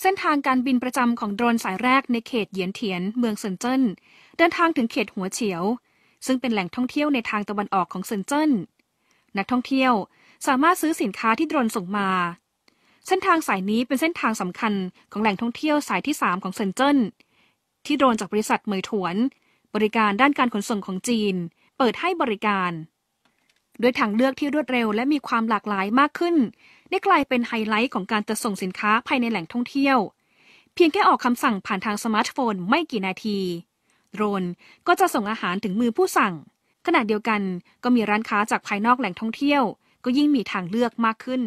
เส้นทางการบินประจำของโดรนสายแรกในเขตเหยียนเทียนเมืองเซินเจิ้นเดินทางถึงเขตหัวเฉียว ซึ่งเป็นแหล่งท่องเที่ยวในทางตะวันออกของเซินเจิ้นนักท่องเที่ยวสามารถซื้อสินค้าที่โดรนส่งมา เส้นทางสายนี้เป็นเส้นทางสำคัญของแหล่งท่องเที่ยวสายที่3ของเซินเจิ้นที่โดรนจากบริษัทเมยถวน บริการด้านการขนส่งของจีน เปิดให้บริการด้วยทางเลือกที่รวดเร็วและมีความหลากหลายมากขึ้น ได้กลายเป็นไฮไลท์ ของการจัดส่งสินค้าภายในแหล่งท่องเที่ยว เพียงแค่ออกคำสั่งผ่านทางสมาร์ทโฟน ไม่กี่นาทีโดรน ก็จะส่งอาหารถึงมือผู้สั่ง ขณะเดียวกันก็มีร้านค้าจากภายนอกแหล่งท่องเที่ยว ก็ยิ่งมีทางเลือกมากขึ้น